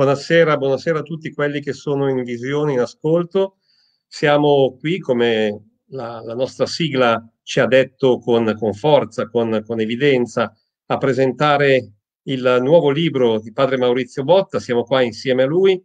Buonasera, buonasera a tutti quelli che sono in visione, in ascolto. Siamo qui, come la, la nostra sigla ci ha detto con, con forza, con, con evidenza, a presentare il nuovo libro di padre Maurizio Botta. Siamo qua insieme a lui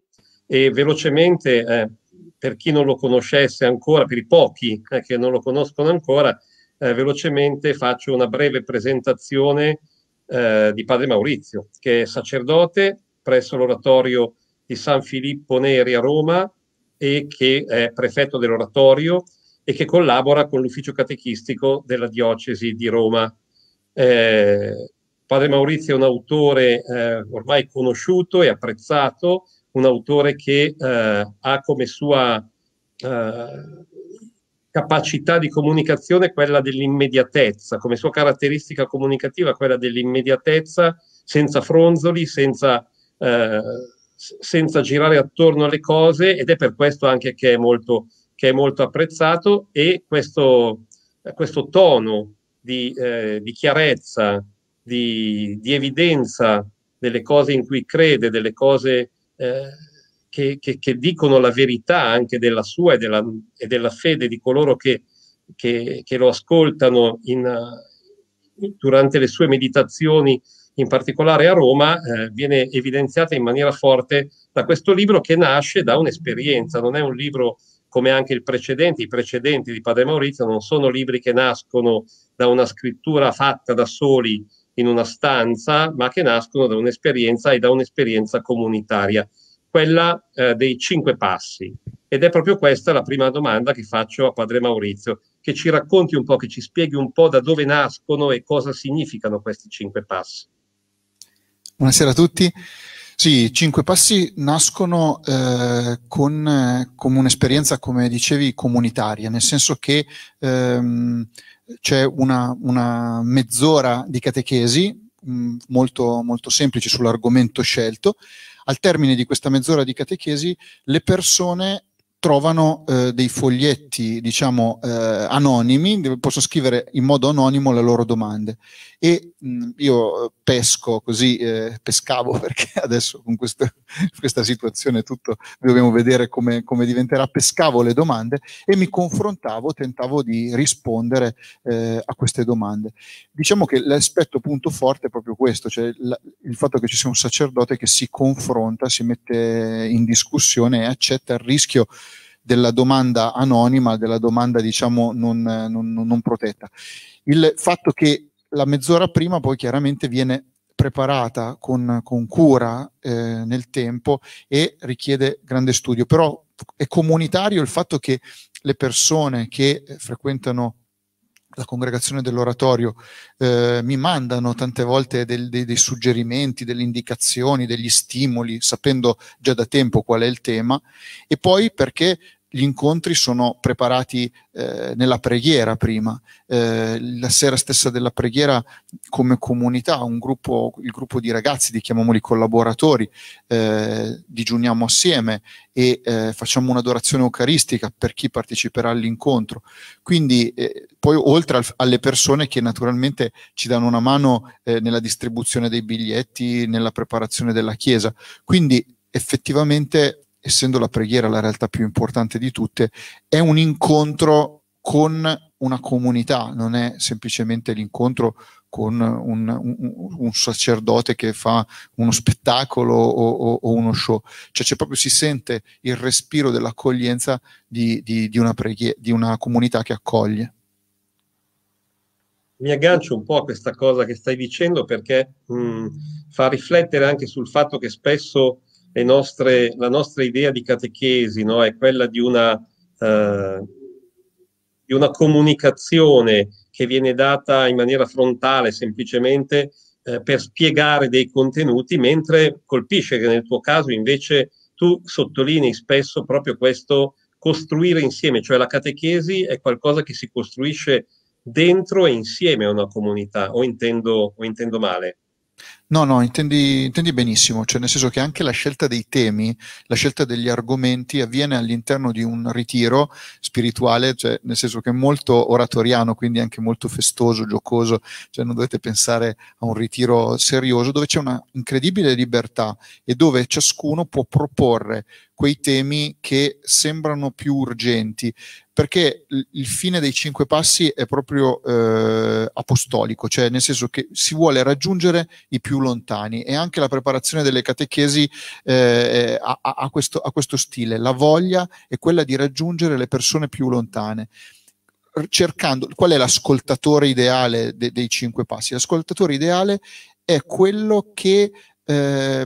e velocemente, eh, per chi non lo conoscesse ancora, per i pochi eh, che non lo conoscono ancora, eh, velocemente faccio una breve presentazione eh, di padre Maurizio, che è sacerdote, presso l'oratorio di San Filippo Neri a Roma e che è prefetto dell'oratorio e che collabora con l'ufficio catechistico della diocesi di Roma. Eh, padre Maurizio è un autore eh, ormai conosciuto e apprezzato, un autore che eh, ha come sua eh, capacità di comunicazione quella dell'immediatezza, come sua caratteristica comunicativa quella dell'immediatezza, senza fronzoli, senza eh, senza girare attorno alle cose ed è per questo anche che è molto, che è molto apprezzato e questo, questo tono di, eh, di chiarezza, di, di, evidenza delle cose in cui crede, delle cose eh, che, che, che, dicono la verità anche della sua e della, e della fede di coloro che, che lo ascoltano in, eh, durante le sue meditazioni in particolare a Roma, eh, viene evidenziata in maniera forte da questo libro che nasce da un'esperienza, non è un libro come anche il precedente, i precedenti di Padre Maurizio non sono libri che nascono da una scrittura fatta da soli in una stanza, ma che nascono da un'esperienza e da un'esperienza comunitaria, quella eh, dei cinque passi. Ed è proprio questa la prima domanda che faccio a Padre Maurizio, che ci racconti un po', che ci spieghi un po' da dove nascono e cosa significano questi cinque passi. Buonasera a tutti. Sì, Cinque Passi nascono eh, con, con, un'esperienza, come dicevi, comunitaria, nel senso che ehm, c'è una, una, mezz'ora di catechesi mh, mm, molto, molto semplici sull'argomento scelto. Al termine di questa mezz'ora di catechesi le persone trovano eh, dei foglietti, diciamo, eh, anonimi, dove possono scrivere in modo anonimo le loro domande. E mh, io pesco così, eh, pescavo perché adesso con questo, questa situazione tutto dobbiamo vedere come, come, diventerà, pescavo le domande e mi confrontavo, tentavo di rispondere eh, a queste domande. Diciamo che l'aspetto punto forte è proprio questo, cioè la, il fatto che ci sia un sacerdote che si confronta, si mette in discussione e accetta il rischio della domanda anonima, della domanda diciamo non, non, non protetta. Il fatto che la mezz'ora prima poi chiaramente viene preparata con, con cura eh, nel tempo e richiede grande studio, però è comunitario il fatto che le persone che frequentano la congregazione dell'oratorio eh, mi mandano tante volte del, dei, dei, suggerimenti, delle indicazioni, degli stimoli, sapendo già da tempo qual è il tema, e poi perché gli incontri sono preparati eh, nella preghiera prima, eh, la sera stessa della preghiera come comunità, un gruppo, il gruppo di ragazzi, di chiamiamoli collaboratori, eh, digiuniamo assieme e eh, facciamo un'adorazione eucaristica per chi parteciperà all'incontro. Quindi eh, poi oltre al, alle persone che naturalmente ci danno una mano eh, nella distribuzione dei biglietti, nella preparazione della chiesa. Quindi effettivamente essendo la preghiera la realtà più importante di tutte, è un incontro con una comunità, non è semplicemente l'incontro con un, un, un sacerdote che fa uno spettacolo o, o, o, uno show, cioè c'è proprio si sente il respiro dell'accoglienza di, di, di, una preghiera, di una comunità che accoglie. Mi aggancio un po' a questa cosa che stai dicendo perché mh, mm, fa riflettere anche sul fatto che spesso nostre, la nostra idea di catechesi no? è quella di una, eh, di una, comunicazione che viene data in maniera frontale semplicemente eh, per spiegare dei contenuti, mentre colpisce che nel tuo caso invece tu sottolinei spesso proprio questo costruire insieme, cioè la catechesi è qualcosa che si costruisce dentro e insieme a una comunità, o intendo, o intendo male? No, no, intendi, intendi, benissimo, cioè nel senso che anche la scelta dei temi, la scelta degli argomenti avviene all'interno di un ritiro spirituale, cioè nel senso che è molto oratoriano, quindi anche molto festoso, giocoso, cioè non dovete pensare a un ritiro serioso dove c'è una incredibile libertà e dove ciascuno può proporre quei temi che sembrano più urgenti perché il fine dei cinque passi è proprio eh, apostolico, cioè nel senso che si vuole raggiungere i più lontani e anche la preparazione delle catechesi eh, ha, ha, questo, ha questo stile, la voglia è quella di raggiungere le persone più lontane cercando qual è l'ascoltatore ideale de, dei cinque passi. L'ascoltatore ideale è quello che eh,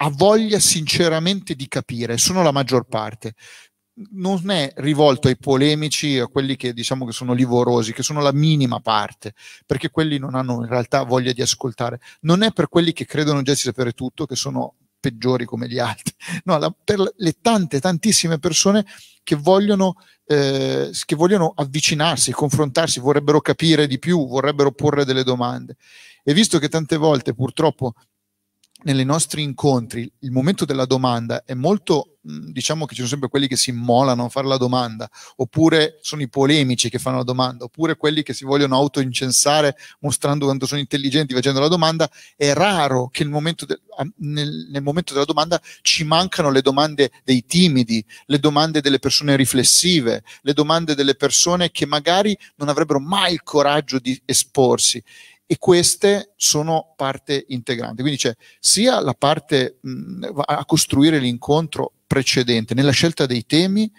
ha voglia sinceramente di capire, sono la maggior parte non è rivolto ai polemici, a quelli che diciamo che sono livorosi, che sono la minima parte, perché quelli non hanno in realtà voglia di ascoltare. Non è per quelli che credono già di sapere tutto, che sono peggiori come gli altri, no, la, per le tante, tantissime persone che vogliono, eh, che vogliono avvicinarsi, confrontarsi, vorrebbero capire di più, vorrebbero porre delle domande. E visto che tante volte purtroppo nei nostri incontri il momento della domanda è molto Mm, diciamo che ci sono sempre quelli che si immolano a fare la domanda, oppure sono i polemici che fanno la domanda, oppure quelli che si vogliono autoincensare mostrando quanto sono intelligenti facendo la domanda, è raro che momento de- nel, nel, momento della domanda ci mancano le domande dei timidi, le domande delle persone riflessive, le domande delle persone che magari non avrebbero mai il coraggio di esporsi. E queste sono parte integrante. Quindi c'è sia la parte mh, mm, a costruire l'incontro precedente, nella scelta dei temi,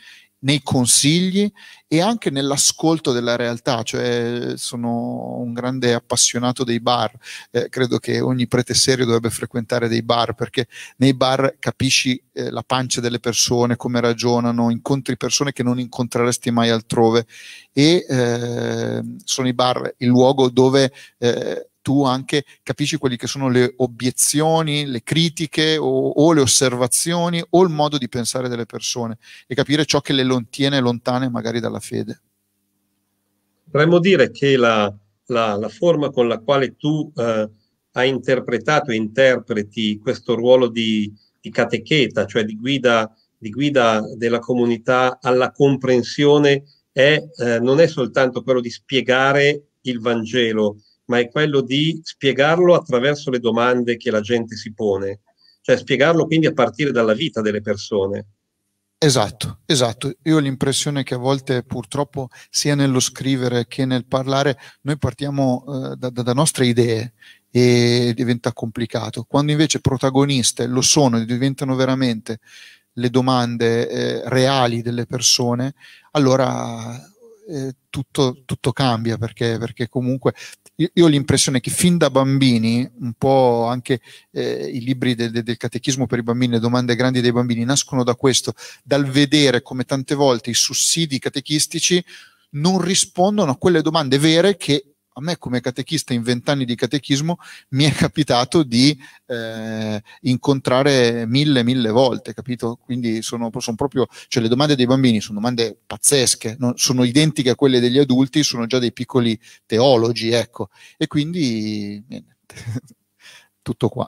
nei consigli e anche nell'ascolto della realtà, cioè sono un grande appassionato dei bar, eh, credo che ogni prete serio dovrebbe frequentare dei bar perché nei bar capisci eh, la pancia delle persone, come ragionano, incontri persone che non incontreresti mai altrove e eh, sono i bar il luogo dove eh, tu anche capisci quelle che sono le obiezioni, le critiche o, o, le osservazioni o il modo di pensare delle persone e capire ciò che le tiene lontane magari dalla fede. Potremmo dire che la, la, la, forma con la quale tu eh, hai interpretato e interpreti questo ruolo di, di catecheta, cioè di guida, di guida della comunità alla comprensione è, eh, non è soltanto quello di spiegare il Vangelo, ma è quello di spiegarlo attraverso le domande che la gente si pone, cioè spiegarlo quindi a partire dalla vita delle persone. Esatto, esatto. Io ho l'impressione che a volte purtroppo sia nello scrivere che nel parlare noi partiamo eh, da, da, nostre idee e diventa complicato. Quando invece protagoniste lo sono e diventano veramente le domande eh, reali delle persone, allora eh, tutto, tutto, cambia perché, perché comunque io, io, ho l'impressione che fin da bambini, un po' anche eh, i libri de, de, del catechismo per i bambini, le domande grandi dei bambini, nascono da questo, dal vedere come tante volte i sussidi catechistici non rispondono a quelle domande vere che a me come catechista in vent'anni di catechismo mi è capitato di eh, incontrare mille, mille volte, capito? Quindi sono, sono, proprio, cioè le domande dei bambini sono domande pazzesche, non, sono identiche a quelle degli adulti, sono già dei piccoli teologi, ecco. E quindi, niente, tutto qua.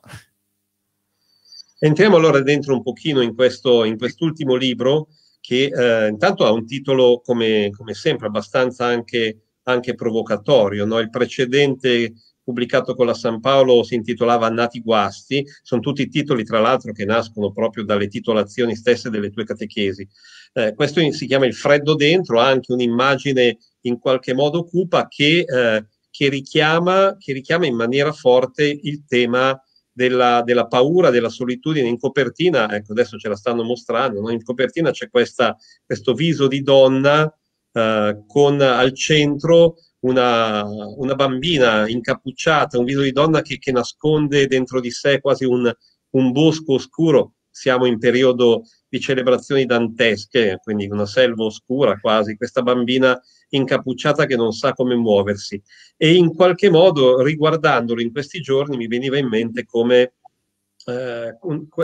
Entriamo allora dentro un pochino in, questo, in quest'ultimo libro che eh, intanto ha un titolo come, come sempre abbastanza anche anche provocatorio. No? Il precedente pubblicato con la San Paolo si intitolava Nati guasti, sono tutti titoli tra l'altro che nascono proprio dalle titolazioni stesse delle tue catechesi. Eh, questo si chiama il freddo dentro, ha anche un'immagine in qualche modo cupa che, eh, che, richiama, che richiama, in maniera forte il tema della, della, paura, della solitudine. In copertina, ecco adesso ce la stanno mostrando, no? in copertina c'è questa, questo viso di donna eh, con al centro una, una, bambina incappucciata, un viso di donna che, che nasconde dentro di sé quasi un, un, bosco oscuro. Siamo in periodo di celebrazioni dantesche, quindi una selva oscura quasi, questa bambina incappucciata che non sa come muoversi. E in qualche modo, riguardandolo in questi giorni, mi veniva in mente come eh,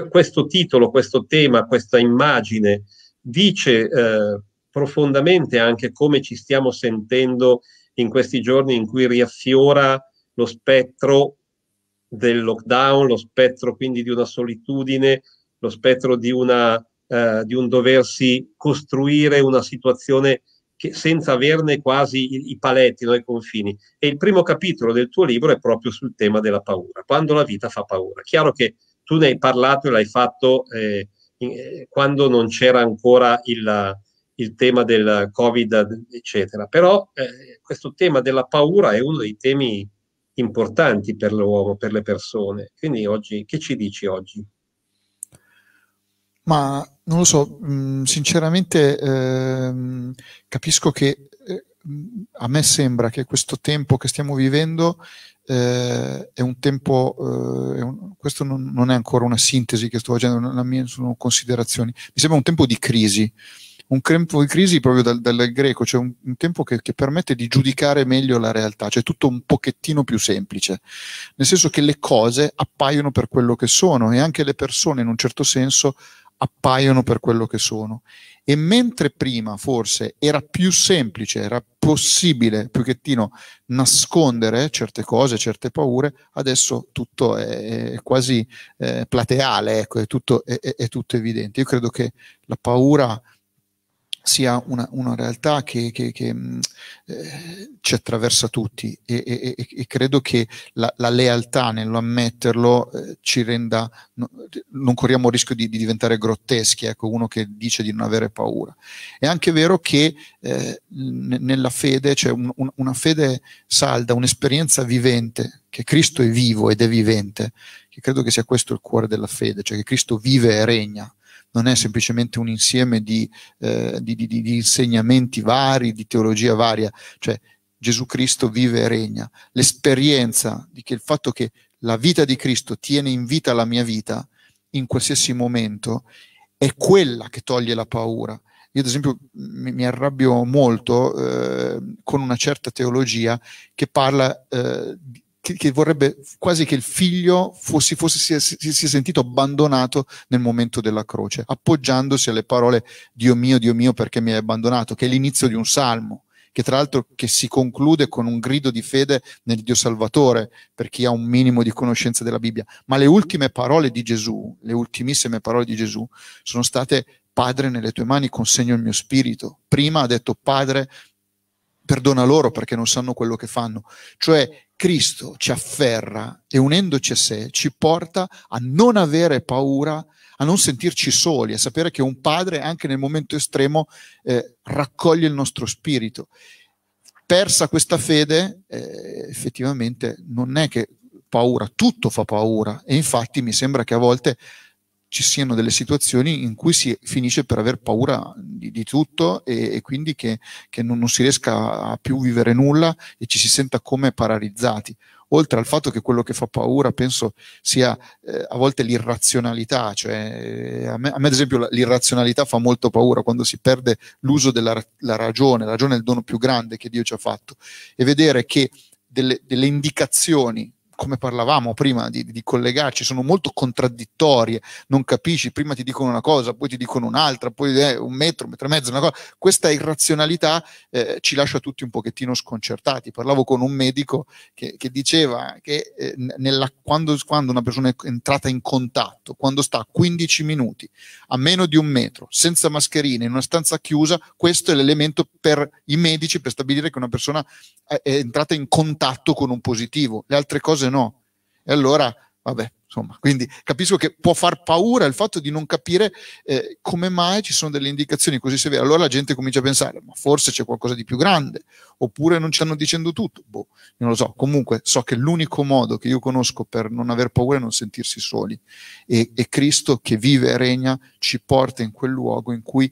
questo titolo, questo tema, questa immagine dice eh, profondamente anche come ci stiamo sentendo in questi giorni in cui riaffiora lo spettro del lockdown, lo spettro quindi di una solitudine, lo spettro di, una, eh, di un doversi costruire una situazione che, senza averne quasi i, i paletti, no, i confini. E il primo capitolo del tuo libro è proprio sul tema della paura, quando la vita fa paura. Chiaro che tu ne hai parlato e l'hai fatto eh, in, eh, quando non c'era ancora il, il tema del Covid, eccetera. Però eh, questo tema della paura è uno dei temi importanti per l'uomo, per le persone. Quindi oggi, che ci dici oggi? Ma non lo so, mh, mm, sinceramente eh, capisco che eh, a me sembra che questo tempo che stiamo vivendo eh, è un tempo, eh, è un, questo non, non, è ancora una sintesi che sto facendo, non, mia, sono considerazioni, mi sembra un tempo di crisi, un tempo di crisi proprio dal, dal greco, cioè un, un tempo che, che, permette di giudicare meglio la realtà, cioè tutto un pochettino più semplice, nel senso che le cose appaiono per quello che sono e anche le persone in un certo senso appaiono per quello che sono. E mentre prima forse era più semplice, era possibile un pochettino nascondere certe cose, certe paure, adesso tutto è quasi eh, plateale, ecco, è tutto, è, è, è tutto evidente. Io credo che la paura sia una, una realtà che, che, che mm, eh, ci attraversa tutti e, e, e credo che la, la, lealtà nell'ammetterlo eh, ci renda, no, non corriamo il rischio di, di, diventare grotteschi, ecco uno che dice di non avere paura. È anche vero che eh, n- nella fede c'è cioè un, un, una fede salda, un'esperienza vivente, che Cristo è vivo ed è vivente, che credo che sia questo il cuore della fede, cioè che Cristo vive e regna non è semplicemente un insieme di, eh, di, di, di insegnamenti vari, di teologia varia, cioè Gesù Cristo vive e regna. L'esperienza di che il fatto che la vita di Cristo tiene in vita la mia vita in qualsiasi momento è quella che toglie la paura. Io ad esempio mi, mi arrabbio molto eh, con una certa teologia che parla eh, di che, che, vorrebbe quasi che il figlio fosse, fosse si, si, si, è sentito abbandonato nel momento della croce, appoggiandosi alle parole Dio mio, Dio mio, perché mi hai abbandonato, che è l'inizio di un salmo, che tra l'altro che si conclude con un grido di fede nel Dio Salvatore, per chi ha un minimo di conoscenza della Bibbia. Ma le ultime parole di Gesù, le ultimissime parole di Gesù, sono state Padre, nelle tue mani consegno il mio spirito. Prima ha detto Padre, perdona loro perché non sanno quello che fanno. Cioè Cristo ci afferra e unendoci a sé ci porta a non avere paura, a non sentirci soli, a sapere che un padre anche nel momento estremo eh, raccoglie il nostro spirito. Persa questa fede, eh, effettivamente non è che paura, tutto fa paura e infatti mi sembra che a volte ci siano delle situazioni in cui si finisce per aver paura di, di tutto e, e, quindi che, che non, non, si riesca a più vivere nulla e ci si senta come paralizzati. Oltre al fatto che quello che fa paura penso sia eh, a volte l'irrazionalità, cioè eh, a me, a me ad esempio l'irrazionalità fa molto paura quando si perde l'uso della ragione, la ragione è il dono più grande che Dio ci ha fatto e vedere che delle, delle indicazioni come parlavamo prima di, di, collegarci, sono molto contraddittorie, non capisci, prima ti dicono una cosa, poi ti dicono un'altra, poi eh, un metro, un metro e mezzo, una cosa. Questa irrazionalità eh, ci lascia tutti un pochettino sconcertati. Parlavo con un medico che, che diceva che eh, nella, quando, quando una persona è entrata in contatto, quando sta 15 minuti a meno di un metro, senza mascherine, in una stanza chiusa, questo è l'elemento per i medici per stabilire che una persona è entrata in contatto con un positivo. Le altre cose cose no. E allora, vabbè, insomma, quindi capisco che può far paura il fatto di non capire eh, come mai ci sono delle indicazioni così severe. Allora la gente comincia a pensare, ma forse c'è qualcosa di più grande, oppure non ci stanno dicendo tutto. Boh, non lo so. Comunque so che l'unico modo che io conosco per non aver paura è non sentirsi soli. E, e Cristo che vive e regna ci porta in quel luogo in cui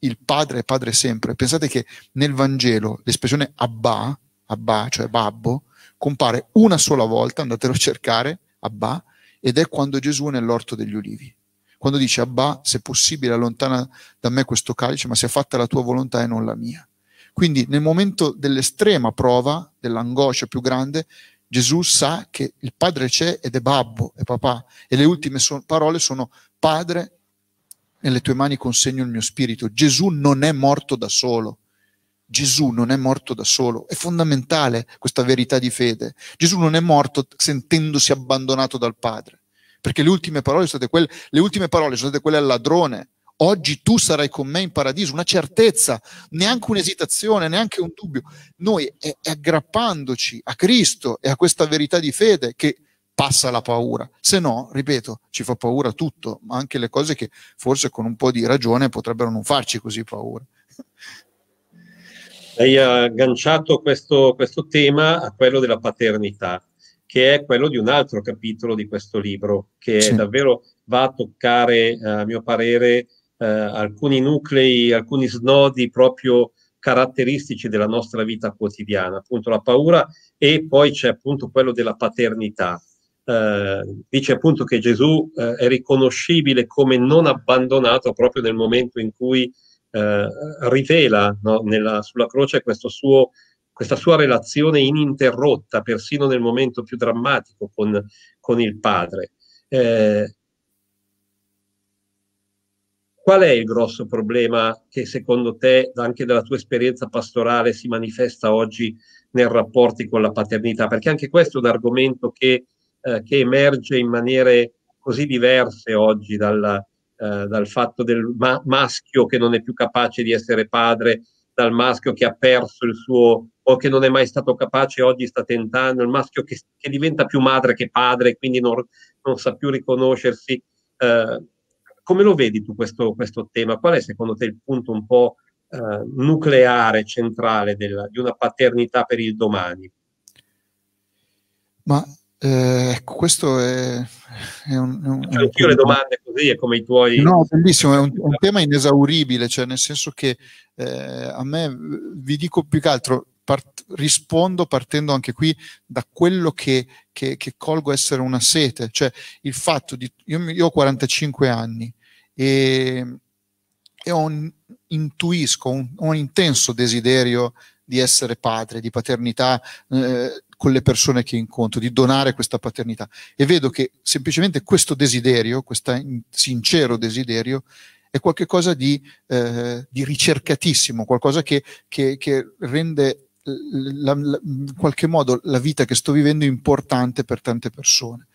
il Padre è Padre sempre. Pensate che nel Vangelo l'espressione Abba, Abba, cioè babbo, compare una sola volta, andatelo a cercare, Abba, ed è quando Gesù è nell'orto degli ulivi. Quando dice Abba, se possibile allontana da me questo calice, ma sia fatta la tua volontà e non la mia. Quindi nel momento dell'estrema prova, dell'angoscia più grande, Gesù sa che il padre c'è ed è babbo, è papà. E le ultime so parole sono padre, nelle tue mani consegno il mio spirito. Gesù non è morto da solo. Gesù non è morto da solo, è fondamentale questa verità di fede. Gesù non è morto sentendosi abbandonato dal Padre, perché le ultime parole sono state quelle, le ultime parole sono state quelle al ladrone. Oggi tu sarai con me in paradiso, una certezza, neanche un'esitazione, neanche un dubbio. Noi è, è aggrappandoci a Cristo e a questa verità di fede che passa la paura. Se no, ripeto, ci fa paura tutto, ma anche le cose che forse con un po' di ragione potrebbero non farci così paura. Lei ha agganciato questo, questo tema a quello della paternità, che è quello di un altro capitolo di questo libro, che sì. davvero va a toccare, eh, a mio parere, eh, alcuni nuclei, alcuni snodi proprio caratteristici della nostra vita quotidiana, appunto la paura e poi c'è appunto quello della paternità. Eh, dice appunto che Gesù eh, è riconoscibile come non abbandonato proprio nel momento in cui eh, rivela no, nella, sulla croce suo, questa sua relazione ininterrotta, persino nel momento più drammatico con, con il padre. Eh, qual è il grosso problema che secondo te, anche dalla tua esperienza pastorale, si manifesta oggi nei rapporti con la paternità? Perché anche questo è un argomento che, eh, che emerge in maniere così diverse oggi dalla, eh, dal fatto del ma- maschio che non è più capace di essere padre, dal maschio che ha perso il suo o che non è mai stato capace oggi sta tentando, il maschio che, che diventa più madre che padre, e quindi non, non sa più riconoscersi. Eh, come lo vedi tu questo, questo, tema? Qual è secondo te il punto un po' eh, nucleare, centrale della, di una paternità per il domani? Ma eh, ecco, questo è, è un... È un, è un le domande così, è come i tuoi... No, bellissimo, è un, un esatto. tema inesauribile, cioè nel senso che eh, a me, vi dico più che altro, Part- rispondo partendo anche qui da quello che, che, che, colgo essere una sete, cioè il fatto di... Io, io ho 45 anni e, e ho un, intuisco un, un, intenso desiderio di essere padre, di paternità, eh, con le persone che incontro, di donare questa paternità. E vedo che semplicemente questo desiderio, questo sincero desiderio, è qualcosa di, eh, di ricercatissimo, qualcosa che, che, che rende la, la, in qualche modo la vita che sto vivendo importante per tante persone.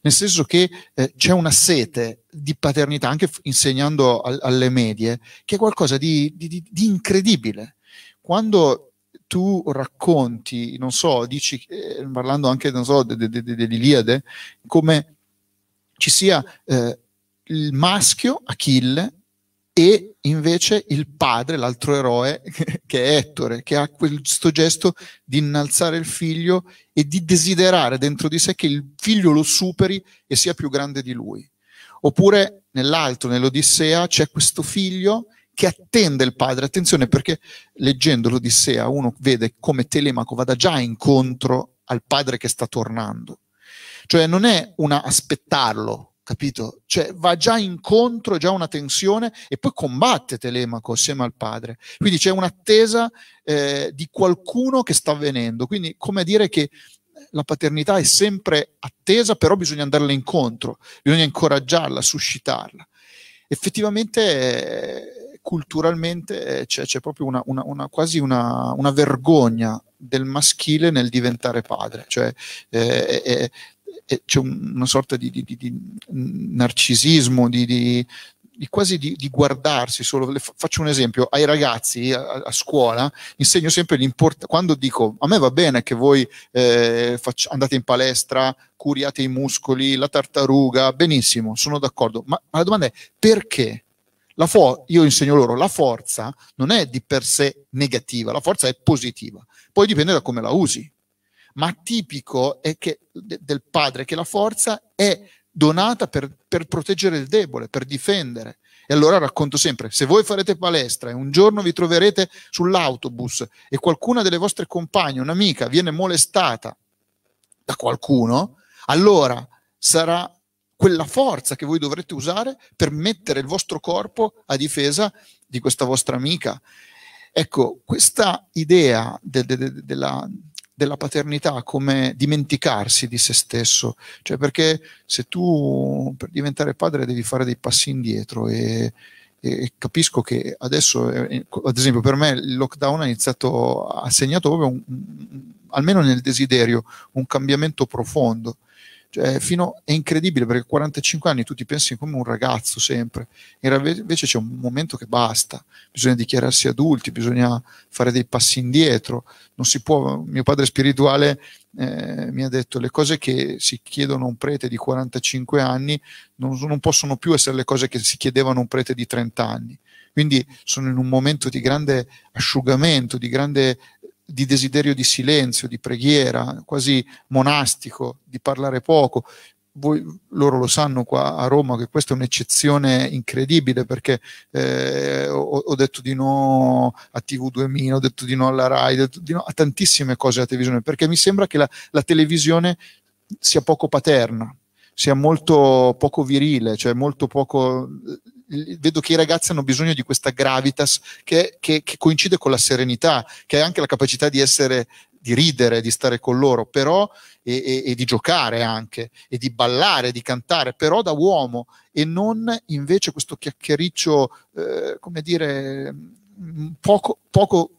Nel senso che eh, c'è una sete di paternità, anche insegnando al, alle medie, che è qualcosa di, di, di incredibile. Quando tu racconti, non so, dici, eh, parlando anche so, dell'Iliade, de, de, de, come ci sia eh, il maschio Achille e invece il padre, l'altro eroe, che è Ettore, che ha questo gesto di innalzare il figlio e di desiderare dentro di sé che il figlio lo superi e sia più grande di lui. Oppure nell'altro, nell'Odissea, c'è questo figlio che attende il padre. Attenzione perché leggendo l'Odissea uno vede come Telemaco vada già incontro al padre che sta tornando. Cioè non è una aspettarlo, capito? Cioè va già incontro, già una tensione e poi combatte Telemaco assieme al padre. Quindi c'è un'attesa eh, di qualcuno che sta avvenendo. Quindi come dire che la paternità è sempre attesa, però bisogna andarla incontro, bisogna incoraggiarla, suscitarla. Effettivamente eh, culturalmente eh, c'è, c'è proprio una, una, una quasi una, una, vergogna del maschile nel diventare padre, cioè eh, eh, eh, c'è una sorta di, di, di, di narcisismo, di, quasi di, guardarsi solo. faccio un esempio, ai ragazzi a, a scuola insegno sempre l'importanza, quando dico a me va bene che voi eh, faccio, andate in palestra, curiate i muscoli, la tartaruga, benissimo, sono d'accordo, ma, ma la domanda è perché? For- io insegno loro, la forza non è di per sé negativa, la forza è positiva, poi dipende da come la usi. Ma tipico è che, de- del padre che la forza è donata per, per proteggere il debole, per difendere. E allora racconto sempre, se voi farete palestra e un giorno vi troverete sull'autobus e qualcuna delle vostre compagne, un'amica, viene molestata da qualcuno, allora sarà quella forza che voi dovrete usare per mettere il vostro corpo a difesa di questa vostra amica. Ecco, questa idea de, de, de, della, della paternità come dimenticarsi di se stesso, cioè perché se tu per diventare padre devi fare dei passi indietro e, e capisco che adesso, eh, ad esempio per me il lockdown ha iniziato, ha segnato proprio, un, almeno nel desiderio, un cambiamento profondo cioè, fino, è incredibile perché a 45 anni tu ti pensi come un ragazzo sempre, invece c'è un momento che basta, bisogna dichiararsi adulti, bisogna fare dei passi indietro, non si può, mio padre spirituale eh, mi ha detto le cose che si chiedono a un prete di 45 anni non, non possono più essere le cose che si chiedevano a un prete di 30 anni, quindi sono in un momento di grande asciugamento, di grande di desiderio di silenzio, di preghiera, quasi monastico, di parlare poco. Voi, loro lo sanno qua a Roma che questa è un'eccezione incredibile perché eh, ho, ho, detto di no a TV2000, ho detto di no alla RAI, ho detto di no a tantissime cose della televisione perché mi sembra che la, la televisione sia poco paterna, sia molto poco virile, cioè molto poco vedo che i ragazzi hanno bisogno di questa gravitas che, che, che coincide con la serenità, che è anche la capacità di essere di ridere, di stare con loro, però e, e, e, di giocare anche, e di ballare, di cantare, però da uomo e non invece questo chiacchiericcio, eh, come dire, mm, poco, poco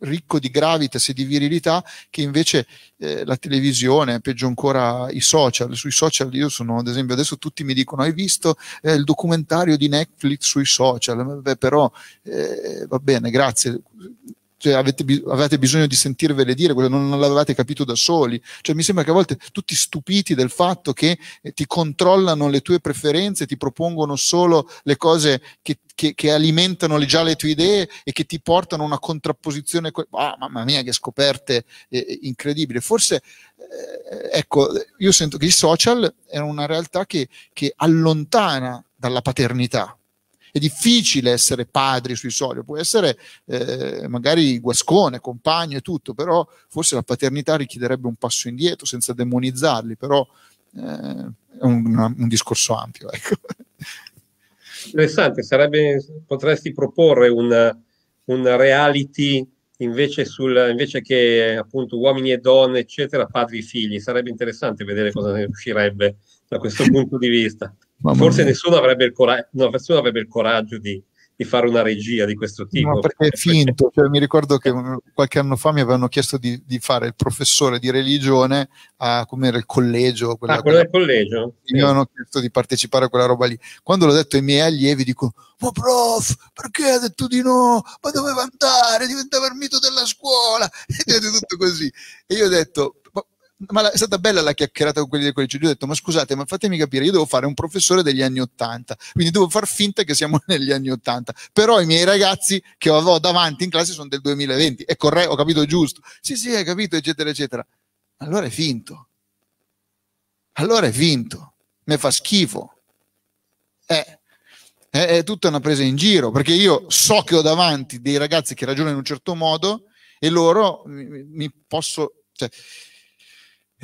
ricco di gravitas e di virilità che invece eh, la televisione, peggio ancora i social, sui social io sono ad esempio adesso tutti mi dicono hai visto eh, il documentario di Netflix sui social, Beh, però eh, va bene, grazie cioè avete, avete, bisogno di sentirvele dire, non, l'avevate capito da soli. Cioè, mi sembra che a volte tutti stupiti del fatto che eh, ti controllano le tue preferenze, ti propongono solo le cose che, che, che alimentano le, già le tue idee e che ti portano a una contrapposizione. Ah, mamma mia, che scoperte eh, incredibili. Forse, eh, ecco, io sento che i social è una realtà che, che allontana dalla paternità è difficile essere padri sui soldi, può essere eh, magari guascone, compagno e tutto, però forse la paternità richiederebbe un passo indietro senza demonizzarli, però eh, è un, un, discorso ampio. Ecco. Interessante, sarebbe, potresti proporre una, una reality invece, sul, invece che appunto uomini e donne, eccetera, padri e figli, sarebbe interessante vedere cosa ne uscirebbe da questo punto di vista. Forse nessuno avrebbe, coraggio, no, nessuno avrebbe il coraggio, di, di, fare una regia di questo tipo. No, perché è eh, finto. Cioè, mi ricordo che qualche anno fa mi avevano chiesto di, di fare il professore di religione a come era il collegio. Quella, ah, quello del collegio? Mi avevano chiesto di partecipare a quella roba lì. Quando l'ho detto ai miei allievi, dico: Ma prof, perché ha detto di no? Ma doveva andare, diventava il mito della scuola. E tutto così. E io ho detto: ma la, è stata bella la chiacchierata con quelli del collegio. Gli ho detto: Ma scusate, ma fatemi capire, io devo fare un professore degli anni Ottanta, quindi devo far finta che siamo negli anni Ottanta. Però i miei ragazzi che avevo davanti in classe sono del 2020, è corretto, ho capito giusto. Sì, sì, hai capito, eccetera, eccetera. Allora è finto. Allora è finto. Mi fa schifo. Eh, è, è tutta una presa in giro, perché io so che ho davanti dei ragazzi che ragionano in un certo modo e loro mi, mi posso... Cioè,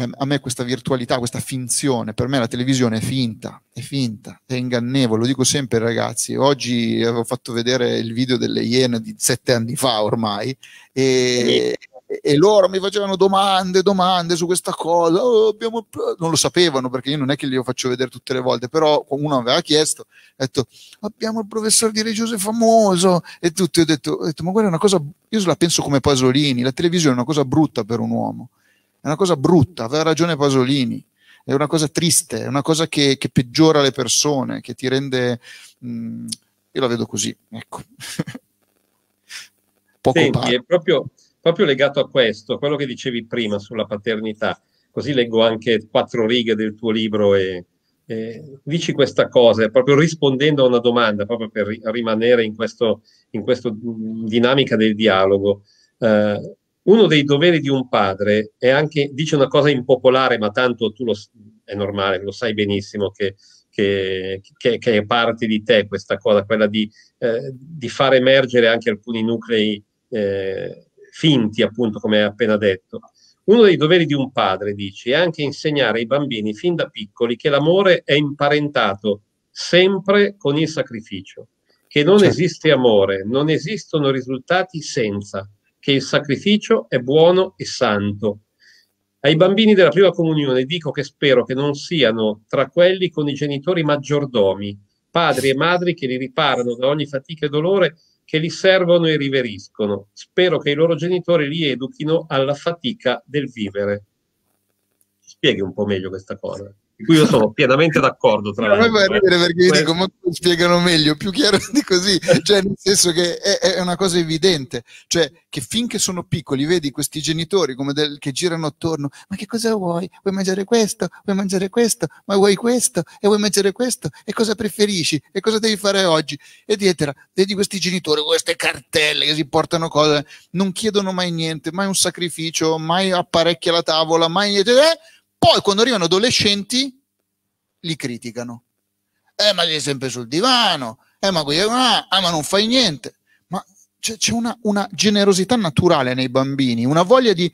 eh, a me questa virtualità, questa finzione, per me la televisione è finta, è finta, è ingannevole, lo dico sempre ai ragazzi, oggi avevo fatto vedere il video delle Iene di sette anni fa ormai e, e, loro mi facevano domande, domande su questa cosa, oh, abbiamo... non lo sapevano perché io non è che li faccio vedere tutte le volte, però uno aveva chiesto, ha detto abbiamo il professor di Regiose famoso e tutto, ho ho detto ma guarda è una cosa, io la penso come Pasolini, la televisione è una cosa brutta per un uomo è una cosa brutta, aveva ragione Pasolini, è una cosa triste, è una cosa che, che peggiora le persone, che ti rende... Mh, mm, io la vedo così, ecco. Poco Senti, è proprio, proprio legato a questo, quello che dicevi prima sulla paternità, così leggo anche quattro righe del tuo libro e, eh, dici questa cosa, proprio rispondendo a una domanda, proprio per rimanere in questa mm, dinamica del dialogo. Eh, uno dei doveri di un padre è anche, dice una cosa impopolare, ma tanto tu lo, è normale, lo sai benissimo che, che, che, che è parte di te questa cosa, quella di, eh, di far emergere anche alcuni nuclei eh, finti, appunto, come hai appena detto. Uno dei doveri di un padre, dici, è anche insegnare ai bambini fin da piccoli che l'amore è imparentato sempre con il sacrificio, che non certo. esiste amore, non esistono risultati senza che il sacrificio è buono e santo. Ai bambini della prima comunione dico che spero che non siano tra quelli con i genitori maggiordomi, padri e madri che li riparano da ogni fatica e dolore, che li servono e riveriscono. Spero che i loro genitori li educhino alla fatica del vivere. Ci spieghi un po' meglio questa cosa di cui io sono pienamente d'accordo. Tra l'altro, a ridere eh. perché io dico, ma lo spiegano meglio, più chiaro di così, cioè nel senso che è, è, una cosa evidente, cioè che finché sono piccoli vedi questi genitori come del, che girano attorno, ma che cosa vuoi? Vuoi mangiare questo? Vuoi mangiare questo? Ma vuoi questo? E vuoi mangiare questo? E cosa preferisci? E cosa devi fare oggi? E dietro, Vedi questi genitori, queste cartelle che si portano cose, non chiedono mai niente, mai un sacrificio, mai apparecchia la tavola, mai niente. Eh? Poi quando arrivano adolescenti li criticano. Eh, ma sei sempre sul divano, eh, ma, ah, ma non fai niente. Ma c'è, c'è una, una, generosità naturale nei bambini, una voglia di,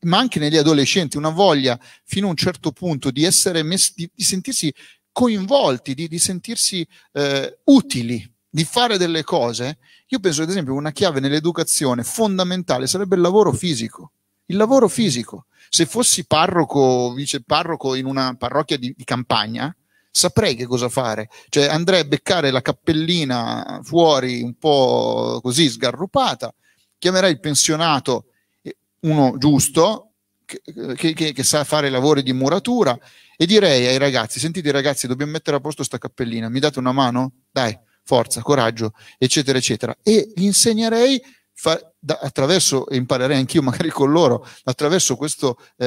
ma anche negli adolescenti, una voglia fino a un certo punto di, messi, di, di sentirsi coinvolti, di, di sentirsi eh, utili, di fare delle cose. Io penso, ad esempio, una chiave nell'educazione fondamentale sarebbe il lavoro fisico. Il lavoro fisico se fossi parroco, vice parroco in una parrocchia di, di campagna, saprei che cosa fare. Cioè andrei a beccare la cappellina fuori un po' così sgarrupata, chiamerei il pensionato, eh, uno giusto, che, che, che, sa fare lavori di muratura, e direi ai ragazzi, sentite ragazzi, dobbiamo mettere a posto questa cappellina, mi date una mano? Dai, forza, coraggio, eccetera, eccetera. E gli insegnerei fa, da, attraverso, imparerei anch'io magari con loro, attraverso questo eh,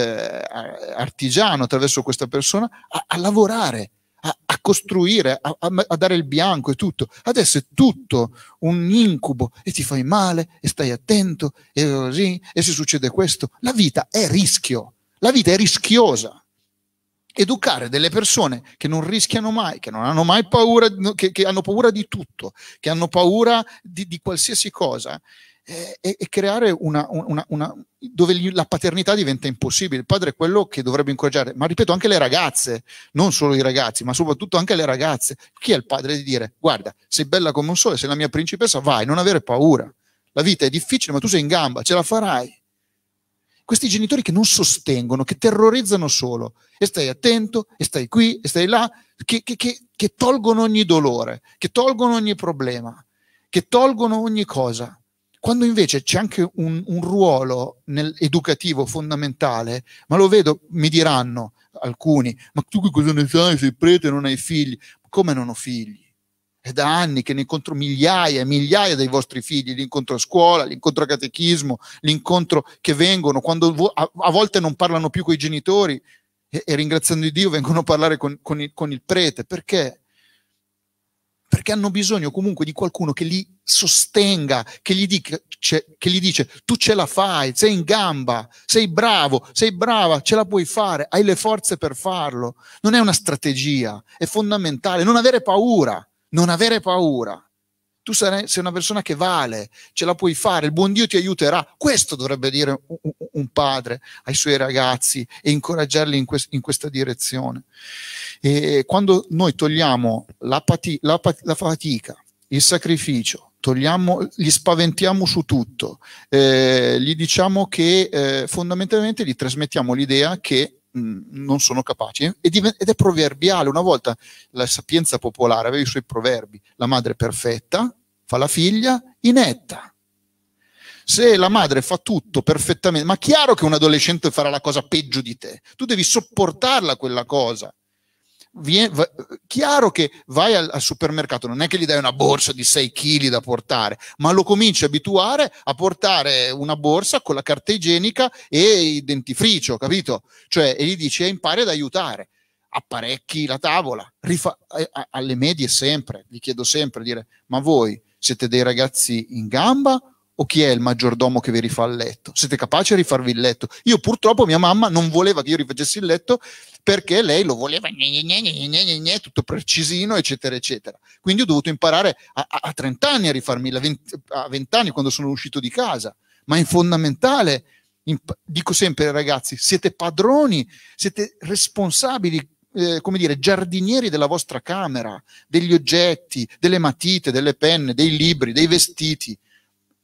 artigiano, attraverso questa persona, a, a lavorare, a, a costruire, a, a, dare il bianco e tutto. Adesso è tutto un incubo e ti fai male e stai attento e così, e se succede questo, la vita è rischio, la vita è rischiosa. Educare delle persone che non rischiano mai, che non hanno mai paura, che, che hanno paura di tutto, che hanno paura di, di qualsiasi cosa, eh, e, e creare una, una, una dove la paternità diventa impossibile. Il padre è quello che dovrebbe incoraggiare, ma ripeto, anche le ragazze, non solo i ragazzi, ma soprattutto anche le ragazze. Chi è il padre di dire, guarda, sei bella come un sole, sei la mia principessa, vai, non avere paura. La vita è difficile, ma tu sei in gamba, ce la farai. Questi genitori che non sostengono, che terrorizzano solo, e stai attento, e stai qui, e stai là, che, che, che, che tolgono ogni dolore, che tolgono ogni problema, che tolgono ogni cosa quando invece c'è anche un, un ruolo nel, educativo fondamentale, ma lo vedo, mi diranno alcuni, ma tu che cosa ne sai, sei prete, non hai figli? Come non ho figli? È da anni che ne incontro migliaia e migliaia dei vostri figli, li incontro a scuola, li incontro a catechismo, li incontro che vengono, quando vo- a, a, volte non parlano più con i genitori e, e ringraziando Dio vengono a parlare con, con, il, con il prete, perché? perché hanno bisogno comunque di qualcuno che li sostenga, che gli, dice, cioè, che gli dice tu ce la fai, sei in gamba, sei bravo, sei brava, ce la puoi fare, hai le forze per farlo. Non è una strategia, è fondamentale non avere paura, non avere paura tu sarai, sei una persona che vale, ce la puoi fare, il buon Dio ti aiuterà. Questo dovrebbe dire un, un padre ai suoi ragazzi e incoraggiarli in, quest, in questa direzione. E quando noi togliamo la, pati, la, la fatica, il sacrificio, togliamo, li spaventiamo su tutto, eh, gli diciamo che eh, fondamentalmente gli trasmettiamo l'idea che mm, non sono capaci ed, ed è proverbiale una volta la sapienza popolare aveva i suoi proverbi la madre perfetta fa la figlia, inetta. Se la madre fa tutto perfettamente, ma chiaro che un adolescente farà la cosa peggio di te, tu devi sopportarla quella cosa. Vien, va, chiaro che vai al, al, supermercato, non è che gli dai una borsa di 6 kg da portare, ma lo cominci a abituare a portare una borsa con la carta igienica e il dentifricio, capito? Cioè, e gli dici impari ad aiutare, apparecchi la tavola, rifa, a, eh, a, alle medie sempre, gli chiedo sempre, dire, ma voi siete dei ragazzi in gamba o chi è il maggiordomo che vi rifà il letto? Siete capaci di rifarvi il letto? Io purtroppo mia mamma non voleva che io rifacessi il letto perché lei lo voleva gne, gne, gne, tutto precisino, eccetera, eccetera. Quindi ho dovuto imparare a, a, a 30 anni a rifarmi, a 20 anni quando sono uscito di casa. Ma è fondamentale dico sempre ragazzi, siete padroni, siete responsabili eh, come dire, giardinieri della vostra camera, degli oggetti, delle matite, delle penne, dei libri, dei vestiti.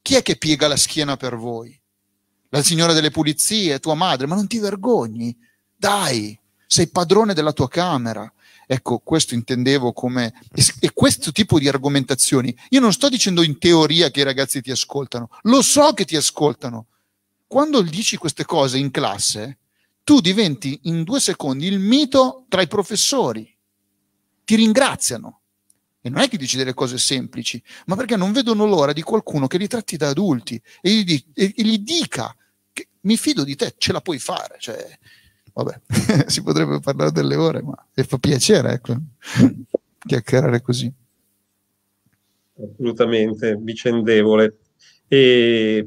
Chi è che piega la schiena per voi? La signora delle pulizie, tua madre, ma non ti vergogni? Dai, sei padrone della tua camera. Ecco, questo intendevo come... E questo tipo di argomentazioni, io non sto dicendo in teoria che i ragazzi ti ascoltano, lo so che ti ascoltano. Quando dici queste cose in classe, tu diventi in due secondi il mito tra i professori. Ti ringraziano. E non è che dici delle cose semplici, ma perché non vedono l'ora di qualcuno che li tratti da adulti e gli, di, e gli dica che mi fido di te, ce la puoi fare. Cioè, vabbè, si potrebbe parlare delle ore, ma e fa piacere, ecco, chiacchierare così. Assolutamente, vicendevole. E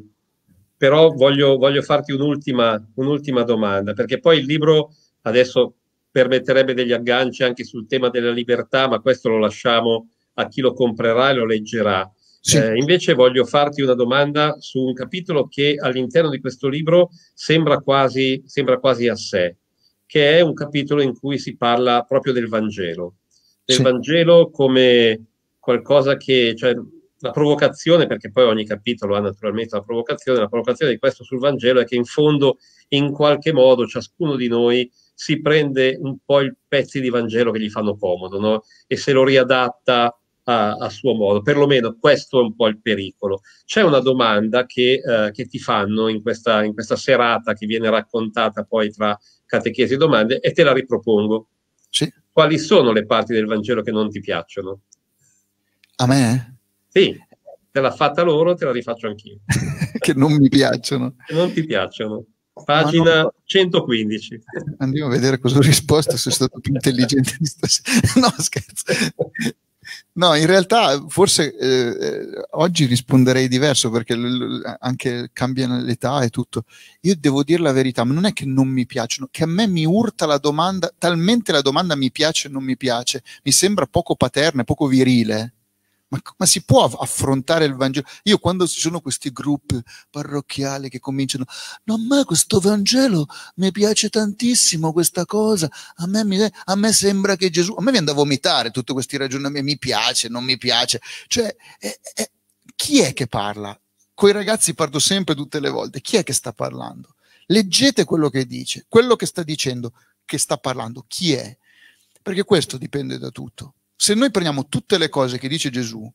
però voglio, voglio farti un'ultima, un'ultima domanda, perché poi il libro adesso permetterebbe degli agganci anche sul tema della libertà, ma questo lo lasciamo a chi lo comprerà e lo leggerà. Sì. Eh, invece voglio farti una domanda su un capitolo che all'interno di questo libro sembra quasi, sembra quasi a sé, che è un capitolo in cui si parla proprio del Vangelo, del sì. Vangelo come qualcosa che, cioè, la provocazione, perché poi ogni capitolo ha naturalmente la provocazione, la provocazione di questo sul Vangelo è che in fondo in qualche modo ciascuno di noi si prende un po' i pezzi di Vangelo che gli fanno comodo no? e se lo riadatta a, a, suo modo, perlomeno questo è un po' il pericolo. C'è una domanda che, eh, che ti fanno in questa, in questa serata che viene raccontata poi tra catechesi e domande e te la ripropongo. Sì. Quali sono le parti del Vangelo che non ti piacciono? A me? Sì, te l'ha fatta loro, te la rifaccio anch'io. che non mi piacciono. Che non ti piacciono. Pagina no, 115. Andiamo a vedere cosa ho risposto, se sono stato più intelligente di stasera. No, scherzo. No, in realtà forse eh, eh, oggi risponderei diverso perché l- l- anche cambia l'età e tutto. Io devo dire la verità, ma non è che non mi piacciono, che a me mi urta la domanda, talmente la domanda mi piace o non mi piace, mi sembra poco paterna, poco virile ma, ma, si può affrontare il Vangelo? Io quando ci sono questi gruppi parrocchiali che cominciano, no, a me questo Vangelo mi piace tantissimo, questa cosa, a me, mi, a me sembra che Gesù, a me viene da vomitare tutti questi ragionamenti, mi piace, non mi piace, cioè è, è, chi è che parla? Coi ragazzi parto sempre tutte le volte, chi è che sta parlando? Leggete quello che dice, quello che sta dicendo, che sta parlando, chi è? Perché questo dipende da tutto se noi prendiamo tutte le cose che dice Gesù,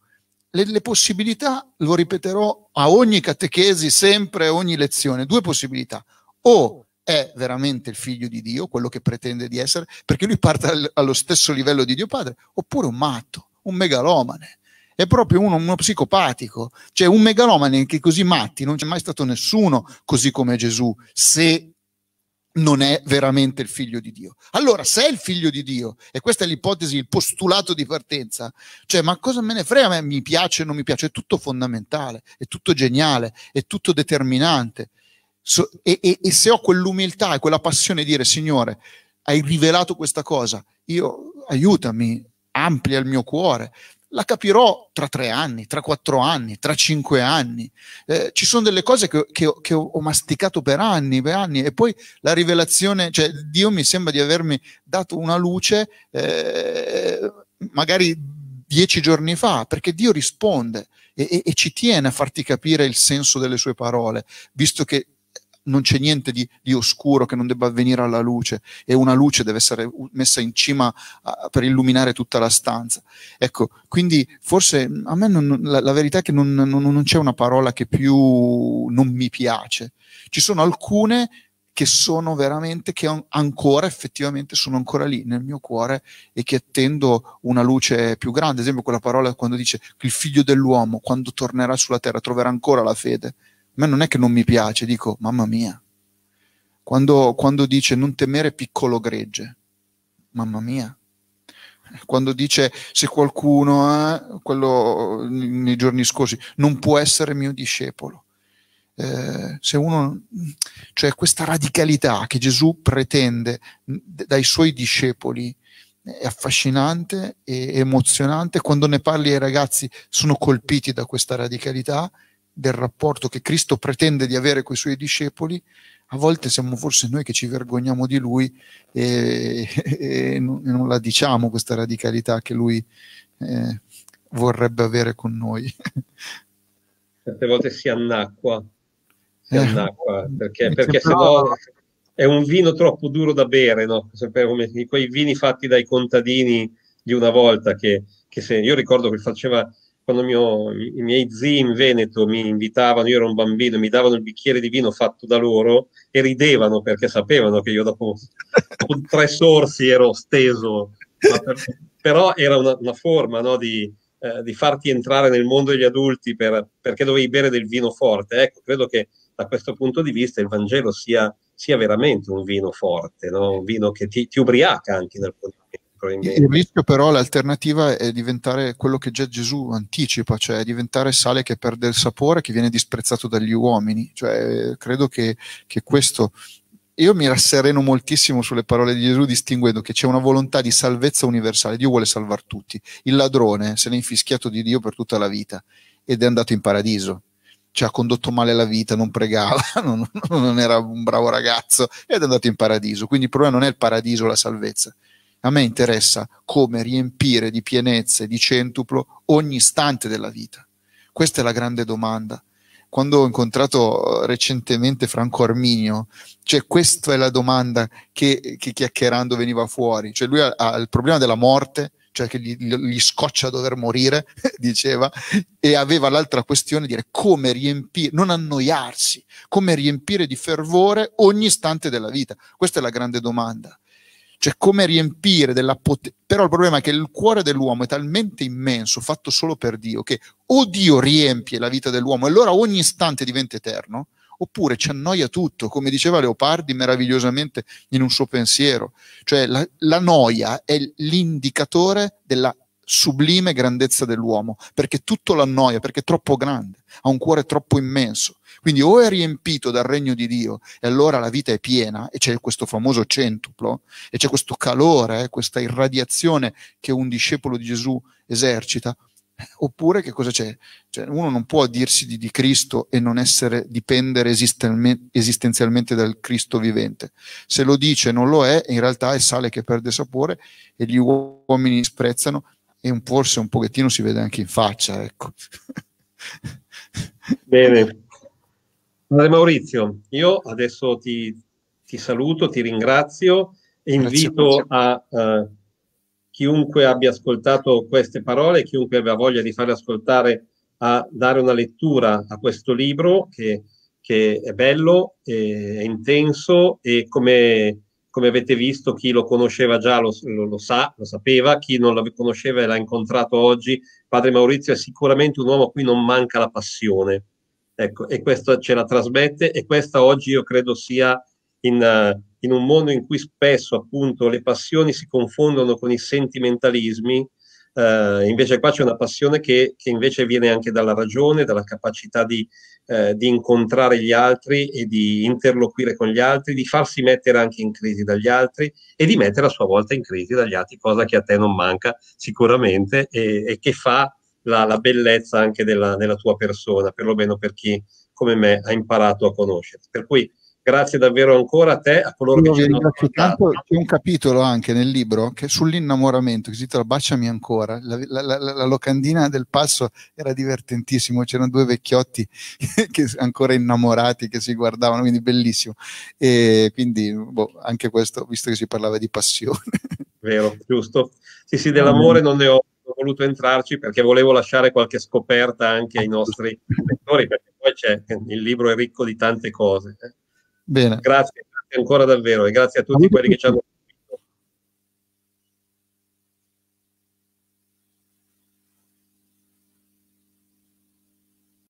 le, le, possibilità, lo ripeterò a ogni catechesi, sempre, ogni lezione, due possibilità. O è veramente il figlio di Dio, quello che pretende di essere, perché lui parte allo stesso livello di Dio Padre, oppure un matto, un megalomane. È proprio uno, uno psicopatico, cioè un megalomane che così matti non c'è mai stato nessuno così come Gesù, se non è veramente il figlio di Dio. Allora, se è il figlio di Dio, e questa è l'ipotesi, il postulato di partenza, cioè, ma cosa me ne frega? A me mi piace o non mi piace? È tutto fondamentale, è tutto geniale, è tutto determinante. So, e, e, e se ho quell'umiltà e quella passione di dire, Signore, hai rivelato questa cosa, io aiutami, amplia il mio cuore, la capirò tra tre anni, tra quattro anni, tra cinque anni. Eh, ci sono delle cose che, che, che ho, masticato per anni, per anni e poi la rivelazione, cioè Dio mi sembra di avermi dato una luce eh, magari dieci giorni fa, perché Dio risponde e, e, e ci tiene a farti capire il senso delle sue parole, visto che non c'è niente di, di, oscuro che non debba avvenire alla luce e una luce deve essere messa in cima a, per illuminare tutta la stanza. Ecco, quindi forse mm, a me non, la, la, verità è che non, non, non c'è una parola che più non mi piace. Ci sono alcune che sono veramente, che ancora effettivamente sono ancora lì nel mio cuore e che attendo una luce più grande. Ad esempio quella parola quando dice il figlio dell'uomo quando tornerà sulla terra troverà ancora la fede ma non è che non mi piace, dico mamma mia. Quando, quando dice non temere piccolo gregge, mamma mia. Quando dice se qualcuno, eh, quello nei giorni scorsi, non può essere mio discepolo. Eh, se uno, cioè questa radicalità che Gesù pretende dai suoi discepoli è affascinante e emozionante. Quando ne parli ai ragazzi sono colpiti da questa radicalità del rapporto che Cristo pretende di avere con i suoi discepoli, a volte siamo forse noi che ci vergogniamo di lui e, e non la diciamo questa radicalità che lui eh, vorrebbe avere con noi. Certe volte si annacqua, si eh. annacqua perché, perché se no è un vino troppo duro da bere, no? quei vini fatti dai contadini di una volta che, che se, io ricordo che faceva quando mio, i miei zii in Veneto mi invitavano, io ero un bambino, mi davano il bicchiere di vino fatto da loro e ridevano perché sapevano che io dopo, dopo tre sorsi ero steso, per, però era una, una forma no, di, eh, di, farti entrare nel mondo degli adulti per, perché dovevi bere del vino forte. Ecco, credo che da questo punto di vista il Vangelo sia, sia veramente un vino forte, no? un vino che ti, ti ubriaca anche in alcuni momenti. Il rischio però, l'alternativa è diventare quello che già Gesù anticipa, cioè diventare sale che perde il sapore, che viene disprezzato dagli uomini. Cioè, credo che, che questo io mi rassereno moltissimo sulle parole di Gesù distinguendo che c'è una volontà di salvezza universale, Dio vuole salvare tutti. Il ladrone se n'è infischiato di Dio per tutta la vita ed è andato in paradiso. Ci ha condotto male la vita, non pregava, non, non era un bravo ragazzo ed è andato in paradiso. Quindi il problema non è il paradiso, la salvezza. A me interessa come riempire di pienezze, di centuplo, ogni istante della vita. Questa è la grande domanda. Quando ho incontrato eh, recentemente Franco Arminio, cioè questa è la domanda che, che chiacchierando veniva fuori. Cioè lui ha, ha il problema della morte, cioè che gli, gli, scoccia dover morire, diceva, e aveva l'altra questione, dire come riempire, non annoiarsi, come riempire di fervore ogni istante della vita. Questa è la grande domanda. Cioè come riempire della potenza. Però il problema è che il cuore dell'uomo è talmente immenso, fatto solo per Dio, che o Dio riempie la vita dell'uomo e allora ogni istante diventa eterno, oppure ci annoia tutto, come diceva Leopardi meravigliosamente in un suo pensiero. Cioè la, la noia è l'indicatore della sublime grandezza dell'uomo, perché tutto l'annoia, perché è troppo grande, ha un cuore troppo immenso. Quindi o è riempito dal regno di Dio e allora la vita è piena e c'è questo famoso centuplo e c'è questo calore, eh, questa irradiazione che un discepolo di Gesù esercita, Oppure che cosa c'è? Cioè, uno non può dirsi di, di Cristo e non essere, dipendere esistenzialmente dal Cristo vivente. Se lo dice non lo è, in realtà è sale che perde sapore e gli uomini sprezzano e un, forse un pochettino si vede anche in faccia. Ecco. Bene, Padre Maurizio, io adesso ti, ti saluto, ti ringrazio e invito a eh, chiunque abbia ascoltato queste parole, chiunque abbia voglia di farle ascoltare, a dare una lettura a questo libro che, che è bello, è intenso e come, come, avete visto chi lo conosceva già lo, lo, lo sa, lo sapeva, chi non lo conosceva e l'ha incontrato oggi, Padre Maurizio è sicuramente un uomo a cui non manca la passione Ecco, e questo ce la trasmette e questa oggi io credo sia in, in, un mondo in cui spesso appunto le passioni si confondono con i sentimentalismi, eh, invece qua c'è una passione che, che, invece viene anche dalla ragione, dalla capacità di, eh, di, incontrare gli altri e di interloquire con gli altri, di farsi mettere anche in crisi dagli altri e di mettere a sua volta in crisi dagli altri, cosa che a te non manca sicuramente e, e che fa la, la bellezza anche della, della, tua persona, perlomeno per chi come me ha imparato a conoscerti. Per cui grazie davvero ancora a te, a coloro Io che ci hanno tanto, C'è un capitolo anche nel libro che sull'innamoramento, che si intitola Baciami ancora, la, la, la, locandina del passo era divertentissimo, c'erano due vecchiotti che, ancora innamorati che si guardavano, quindi bellissimo. E quindi boh, anche questo, visto che si parlava di passione. Vero, giusto. Sì, sì, dell'amore non ne ho voluto entrarci perché volevo lasciare qualche scoperta anche ai nostri lettori, perché poi c'è, il libro è ricco di tante cose. Eh. Bene. Grazie, grazie ancora davvero e grazie a tutti quelli che ci hanno